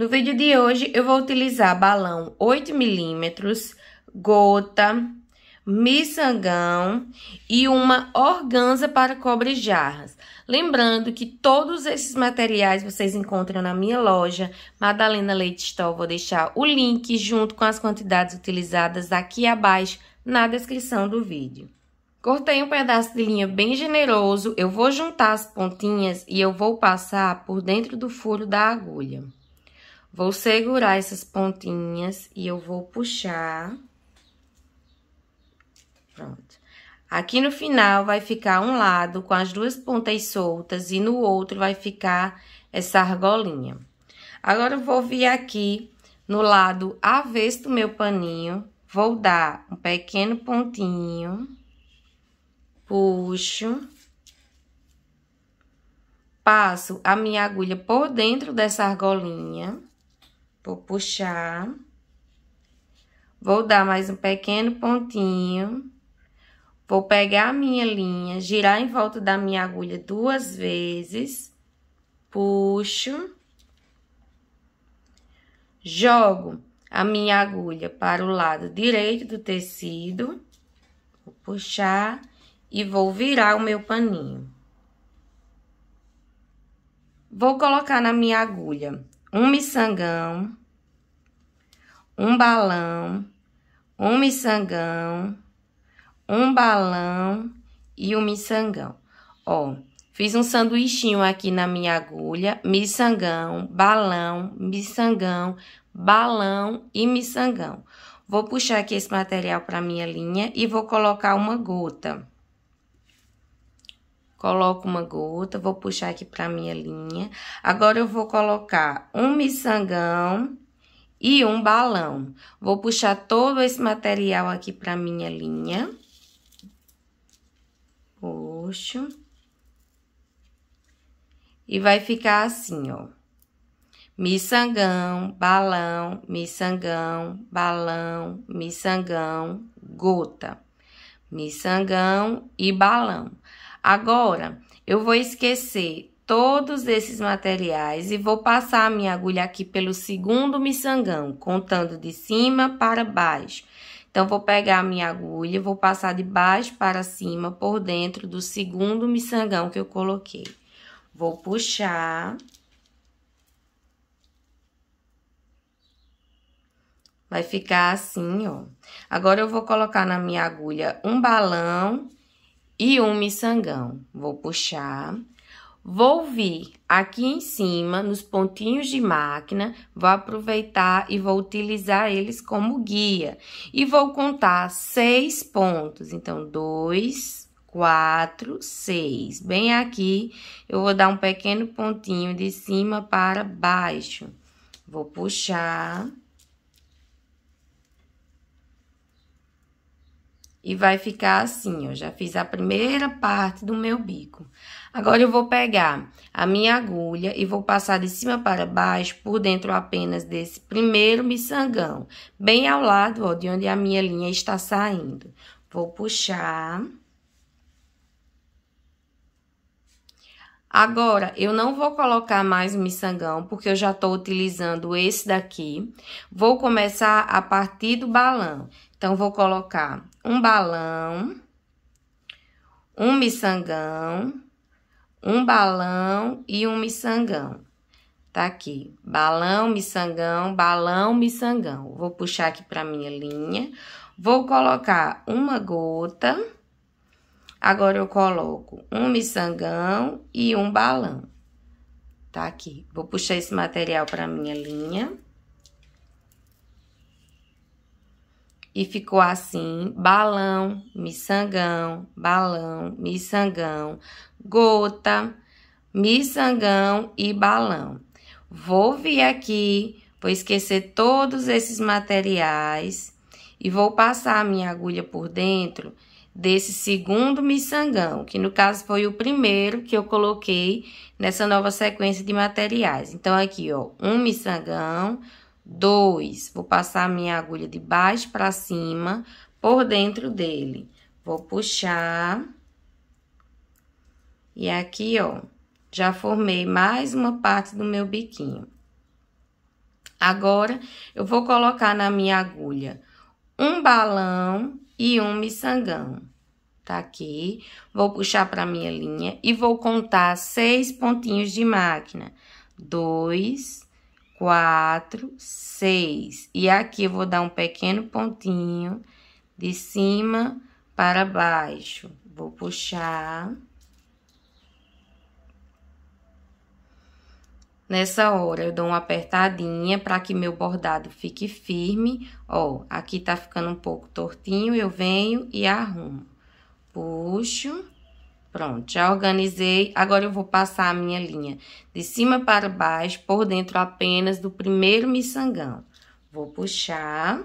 No vídeo de hoje, eu vou utilizar balão 8 milímetros, gota, miçangão e uma organza para cobre jarras. Lembrando que todos esses materiais vocês encontram na minha loja Madalena Leite Store. Vou deixar o link junto com as quantidades utilizadas aqui abaixo na descrição do vídeo. Cortei um pedaço de linha bem generoso, eu vou juntar as pontinhas e eu vou passar por dentro do furo da agulha. Vou segurar essas pontinhas e eu vou puxar. Pronto. Aqui no final vai ficar um lado com as duas pontas soltas e no outro vai ficar essa argolinha. Agora eu vou vir aqui no lado avesso do meu paninho, vou dar um pequeno pontinho, puxo, passo a minha agulha por dentro dessa argolinha. Vou puxar. Vou dar mais um pequeno pontinho. Vou pegar a minha linha, girar em volta da minha agulha duas vezes. Puxo. Jogo a minha agulha para o lado direito do tecido. Vou puxar e vou virar o meu paninho. Vou colocar na minha agulha um miçangão, um balão, um miçangão, um balão e um miçangão. Ó, fiz um sanduichinho aqui na minha agulha, miçangão, balão, miçangão, balão e miçangão. Vou puxar aqui esse material para minha linha e vou colocar uma gota coloco uma gota, vou puxar aqui pra minha linha. Agora, eu vou colocar um miçangão e um balão. Vou puxar todo esse material aqui pra minha linha. Puxo. E vai ficar assim, ó. Miçangão, balão, miçangão, balão, miçangão, gota. Miçangão e balão. Agora, eu vou esquecer todos esses materiais e vou passar a minha agulha aqui pelo segundo miçangão, contando de cima para baixo. Então, vou pegar a minha agulha e vou passar de baixo para cima por dentro do segundo miçangão que eu coloquei. Vou puxar. Vai ficar assim, ó. Agora, eu vou colocar na minha agulha um balão e um miçangão. Vou puxar. Vou vir aqui em cima, nos pontinhos de máquina, vou aproveitar e vou utilizar eles como guia. E vou contar seis pontos. Então, dois, quatro, seis. Bem aqui, eu vou dar um pequeno pontinho de cima para baixo. Vou puxar. E vai ficar assim, eu já fiz a primeira parte do meu bico. Agora eu vou pegar a minha agulha e vou passar de cima para baixo por dentro apenas desse primeiro miçangão, bem ao lado, ó, de onde a minha linha está saindo. Vou puxar. Agora, eu não vou colocar mais o miçangão, porque eu já estou utilizando esse daqui. Vou começar a partir do balão. Então, vou colocar um balão, um miçangão, um balão e um miçangão. Tá aqui, balão, miçangão, balão, miçangão. Vou puxar aqui para minha linha. Vou colocar uma gota. Agora eu coloco um miçangão e um balão. Tá aqui. Vou puxar esse material para minha linha. E ficou assim: balão, miçangão, balão, miçangão, gota, miçangão e balão. Vou vir aqui, vou esquecer todos esses materiais e vou passar a minha agulha por dentro desse segundo miçangão, que no caso foi o primeiro que eu coloquei nessa nova sequência de materiais. Então, aqui, ó, um miçangão, Dois, vou passar minha agulha de baixo para cima por dentro dele. Vou puxar. E aqui, ó, já formei mais uma parte do meu biquinho. Agora, eu vou colocar na minha agulha um balão e um miçangão. Tá aqui. Vou puxar para minha linha e vou contar seis pontinhos de máquina. Dois, quatro, seis. E aqui eu vou dar um pequeno pontinho de cima para baixo. Vou puxar. Nessa hora, eu dou uma apertadinha para que meu bordado fique firme. Ó, aqui tá ficando um pouco tortinho, eu venho e arrumo. Puxo. Pronto, já organizei. Agora eu vou passar a minha linha de cima para baixo, por dentro apenas do primeiro miçangão. Vou puxar.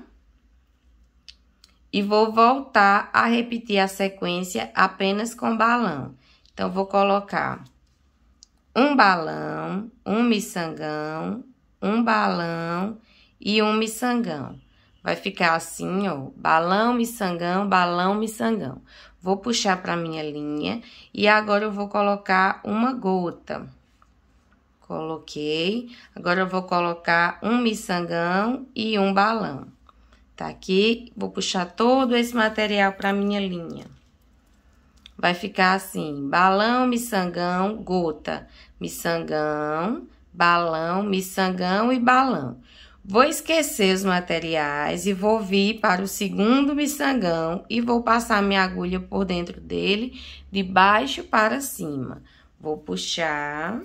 E vou voltar a repetir a sequência apenas com balão. Então, vou colocar um balão, um miçangão, um balão e um miçangão. Vai ficar assim, ó, balão, miçangão, balão, miçangão vou puxar para minha linha e agora eu vou colocar uma gota. Coloquei. Agora eu vou colocar um miçangão e um balão. Tá aqui, vou puxar todo esse material para minha linha. Vai ficar assim: balão, miçangão, gota, miçangão, balão, miçangão e balão. Vou esquecer os materiais e vou vir para o segundo miçangão e vou passar minha agulha por dentro dele, de baixo para cima. Vou puxar.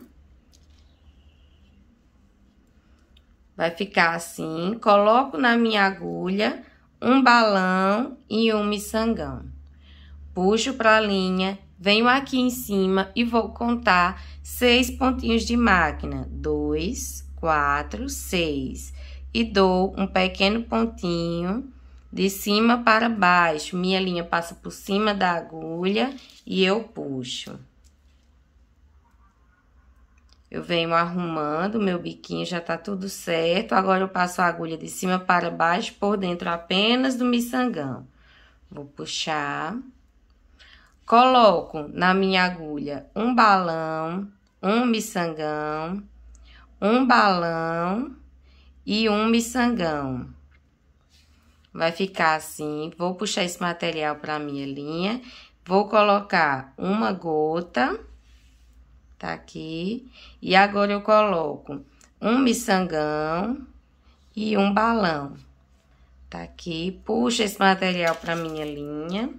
Vai ficar assim. Coloco na minha agulha um balão e um miçangão. Puxo para a linha, venho aqui em cima e vou contar seis pontinhos de máquina. Dois, quatro, seis e dou um pequeno pontinho de cima para baixo. Minha linha passa por cima da agulha e eu puxo. Eu venho arrumando, meu biquinho já tá tudo certo. Agora eu passo a agulha de cima para baixo por dentro apenas do miçangão. Vou puxar. Coloco na minha agulha um balão, um miçangão, um balão e um miçangão. Vai ficar assim, vou puxar esse material para minha linha, vou colocar uma gota, tá aqui, e agora eu coloco um miçangão e um balão, tá aqui, puxo esse material para minha linha.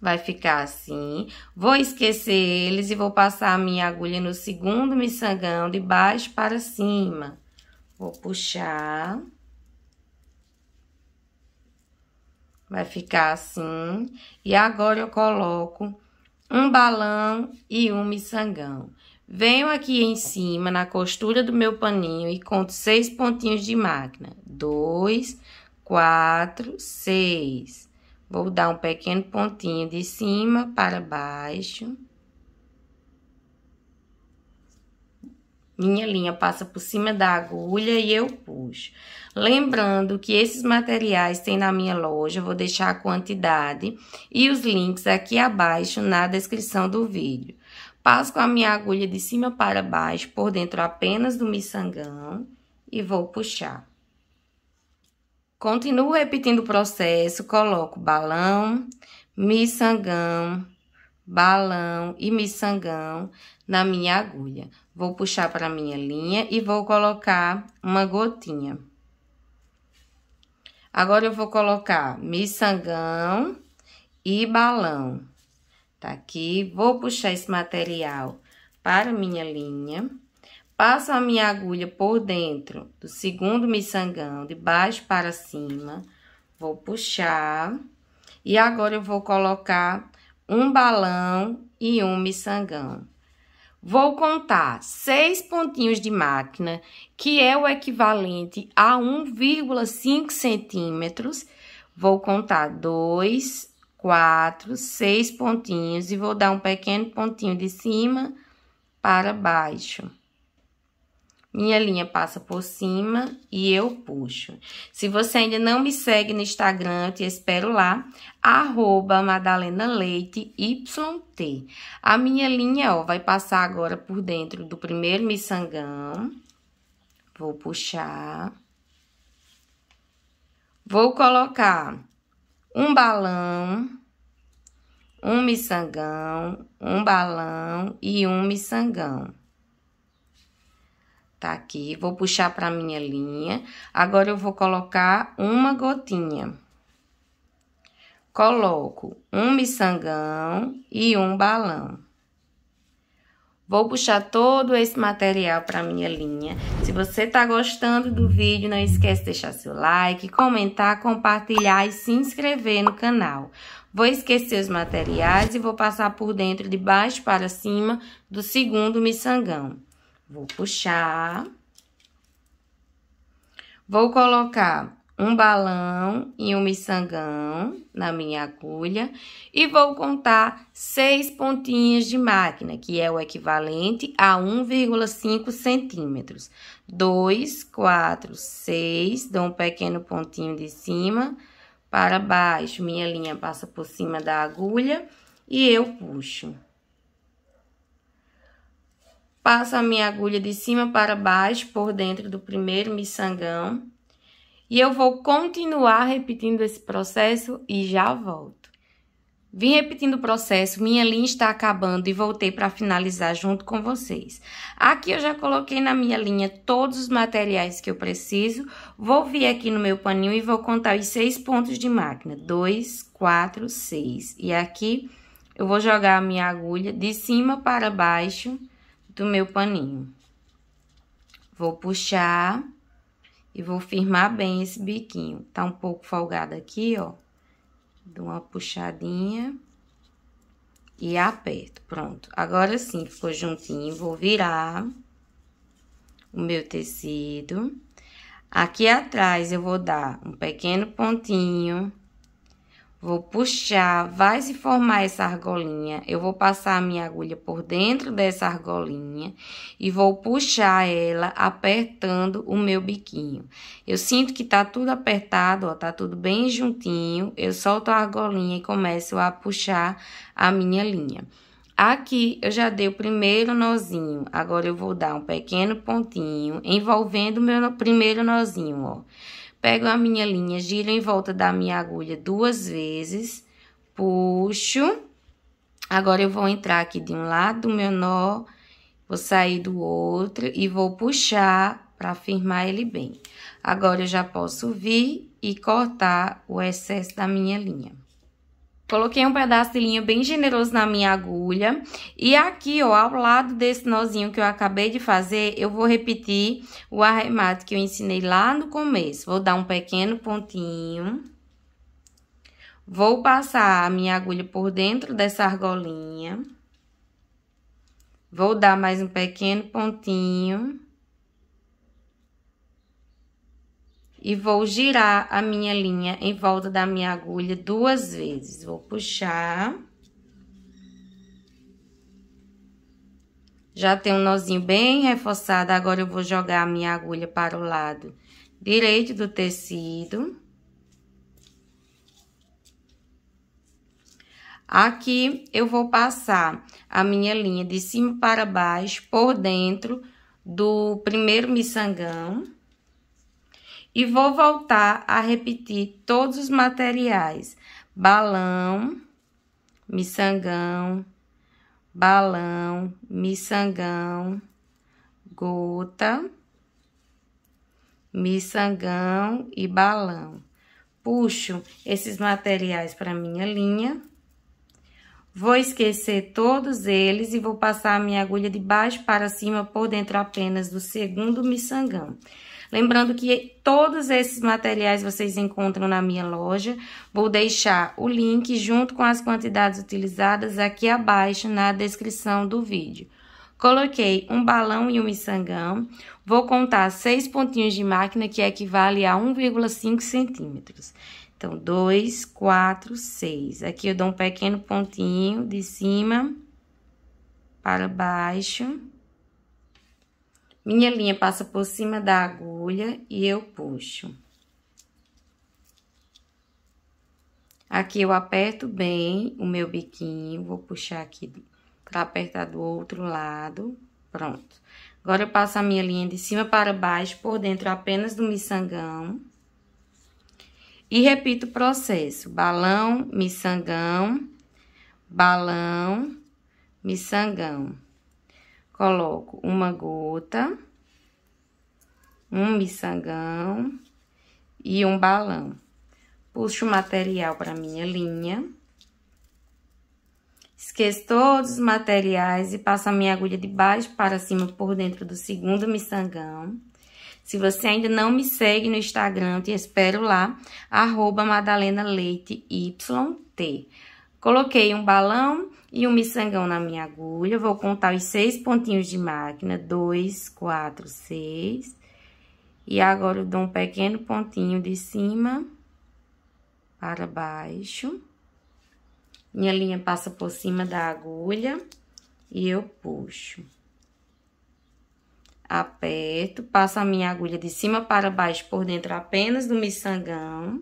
Vai ficar assim. Vou esquecer eles e vou passar a minha agulha no segundo miçangão de baixo para cima. Vou puxar. Vai ficar assim. E agora eu coloco um balão e um miçangão. Venho aqui em cima na costura do meu paninho e conto seis pontinhos de máquina. Dois, quatro, seis. Vou dar um pequeno pontinho de cima para baixo. Minha linha passa por cima da agulha e eu puxo. Lembrando que esses materiais tem na minha loja, vou deixar a quantidade e os links aqui abaixo na descrição do vídeo. Passo com a minha agulha de cima para baixo, por dentro apenas do miçangão e vou puxar. Continuo repetindo o processo, coloco balão, miçangão, balão e miçangão na minha agulha. Vou puxar para minha linha e vou colocar uma gotinha. Agora eu vou colocar miçangão e balão. Tá aqui, vou puxar esse material para minha linha. Passo a minha agulha por dentro do segundo miçangão, de baixo para cima. Vou puxar. E agora eu vou colocar um balão e um miçangão. Vou contar seis pontinhos de máquina, que é o equivalente a 1,5 centímetros. Vou contar dois, quatro, seis pontinhos e vou dar um pequeno pontinho de cima para baixo. Minha linha passa por cima e eu puxo. Se você ainda não me segue no Instagram, eu te espero lá, arroba Madalena Leite YT. A minha linha, ó, vai passar agora por dentro do primeiro miçangão. Vou puxar. Vou colocar um balão, um miçangão, um balão e um miçangão tá aqui, vou puxar para minha linha. Agora eu vou colocar uma gotinha. Coloco um miçangão e um balão. Vou puxar todo esse material para minha linha. Se você tá gostando do vídeo, não esquece de deixar seu like, comentar, compartilhar e se inscrever no canal. Vou esquecer os materiais e vou passar por dentro de baixo para cima do segundo miçangão. Vou puxar. Vou colocar um balão e um miçangão na minha agulha e vou contar seis pontinhas de máquina, que é o equivalente a 1,5 centímetros. Dois, quatro, seis, dou um pequeno pontinho de cima para baixo, minha linha passa por cima da agulha e eu puxo. Passo a minha agulha de cima para baixo por dentro do primeiro miçangão. E eu vou continuar repetindo esse processo e já volto. Vim repetindo o processo, minha linha está acabando e voltei para finalizar junto com vocês. Aqui eu já coloquei na minha linha todos os materiais que eu preciso. Vou vir aqui no meu paninho e vou contar os seis pontos de máquina. Dois, quatro, seis. E aqui eu vou jogar a minha agulha de cima para baixo do meu paninho. Vou puxar e vou firmar bem esse biquinho. Tá um pouco folgado aqui, ó. Dou uma puxadinha e aperto. Pronto. Agora sim, ficou juntinho. Vou virar o meu tecido. Aqui atrás eu vou dar um pequeno pontinho Vou puxar, vai se formar essa argolinha. Eu vou passar a minha agulha por dentro dessa argolinha e vou puxar ela apertando o meu biquinho. Eu sinto que tá tudo apertado, ó, tá tudo bem juntinho. Eu solto a argolinha e começo a puxar a minha linha. Aqui eu já dei o primeiro nozinho, agora eu vou dar um pequeno pontinho envolvendo o meu primeiro nozinho, ó pego a minha linha, giro em volta da minha agulha duas vezes, puxo. Agora, eu vou entrar aqui de um lado do meu nó, vou sair do outro e vou puxar para firmar ele bem. Agora, eu já posso vir e cortar o excesso da minha linha. Coloquei um pedaço de linha bem generoso na minha agulha. E aqui, ó, ao lado desse nozinho que eu acabei de fazer, eu vou repetir o arremate que eu ensinei lá no começo. Vou dar um pequeno pontinho. Vou passar a minha agulha por dentro dessa argolinha. Vou dar mais um pequeno pontinho. e vou girar a minha linha em volta da minha agulha duas vezes. Vou puxar. Já tem um nozinho bem reforçado, agora eu vou jogar a minha agulha para o lado direito do tecido. Aqui eu vou passar a minha linha de cima para baixo por dentro do primeiro miçangão. E vou voltar a repetir todos os materiais. Balão, miçangão, balão, miçangão, gota, miçangão e balão. Puxo esses materiais para minha linha. Vou esquecer todos eles e vou passar a minha agulha de baixo para cima por dentro apenas do segundo miçangão. Lembrando que todos esses materiais vocês encontram na minha loja. Vou deixar o link junto com as quantidades utilizadas aqui abaixo na descrição do vídeo. Coloquei um balão e um miçangão. Vou contar seis pontinhos de máquina, que equivale a 1,5 centímetros. Então, dois, quatro, seis. Aqui eu dou um pequeno pontinho de cima para baixo. Minha linha passa por cima da agulha e eu puxo. Aqui eu aperto bem o meu biquinho, vou puxar aqui para apertar do outro lado, pronto. Agora eu passo a minha linha de cima para baixo, por dentro apenas do miçangão. E repito o processo, balão, miçangão, balão, miçangão coloco uma gota, um miçangão e um balão. Puxo o material para minha linha. Esqueço todos os materiais e passo a minha agulha de baixo para cima por dentro do segundo miçangão. Se você ainda não me segue no Instagram, te espero lá, arroba Coloquei um balão e um miçangão na minha agulha. Vou contar os seis pontinhos de máquina. Dois, quatro, seis. E agora, eu dou um pequeno pontinho de cima para baixo. Minha linha passa por cima da agulha e eu puxo. Aperto, passo a minha agulha de cima para baixo por dentro apenas do miçangão.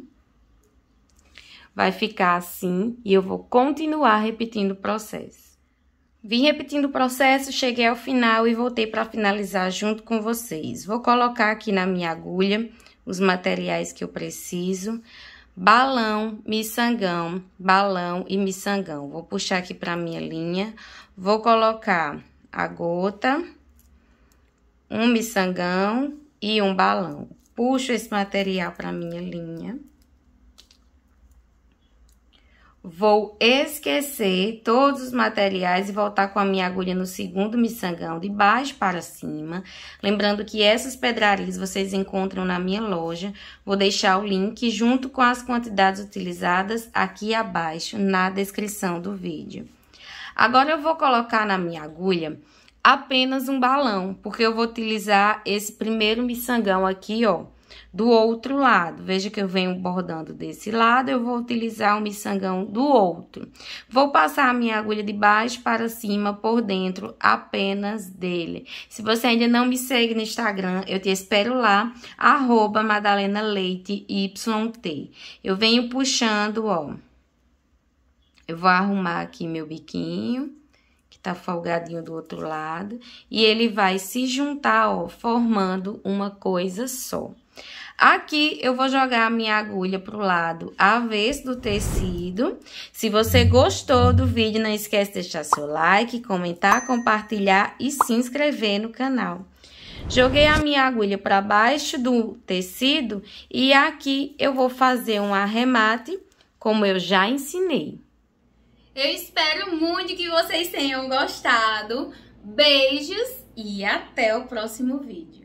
Vai ficar assim e eu vou continuar repetindo o processo. Vim repetindo o processo, cheguei ao final e voltei para finalizar junto com vocês. Vou colocar aqui na minha agulha os materiais que eu preciso. Balão, miçangão, balão e miçangão. Vou puxar aqui para minha linha. Vou colocar a gota, um miçangão e um balão. Puxo esse material para minha linha. Vou esquecer todos os materiais e voltar com a minha agulha no segundo miçangão de baixo para cima. Lembrando que essas pedrarias vocês encontram na minha loja. Vou deixar o link junto com as quantidades utilizadas aqui abaixo na descrição do vídeo. Agora eu vou colocar na minha agulha apenas um balão, porque eu vou utilizar esse primeiro miçangão aqui, ó do outro lado. Veja que eu venho bordando desse lado, eu vou utilizar o miçangão do outro. Vou passar a minha agulha de baixo para cima por dentro apenas dele. Se você ainda não me segue no Instagram, eu te espero lá, arroba Eu venho puxando, ó. Eu vou arrumar aqui meu biquinho que tá folgadinho do outro lado, e ele vai se juntar, ó, formando uma coisa só. Aqui eu vou jogar a minha agulha pro lado avesso do tecido. Se você gostou do vídeo, não esquece de deixar seu like, comentar, compartilhar e se inscrever no canal. Joguei a minha agulha para baixo do tecido e aqui eu vou fazer um arremate, como eu já ensinei. Eu espero muito que vocês tenham gostado. Beijos e até o próximo vídeo.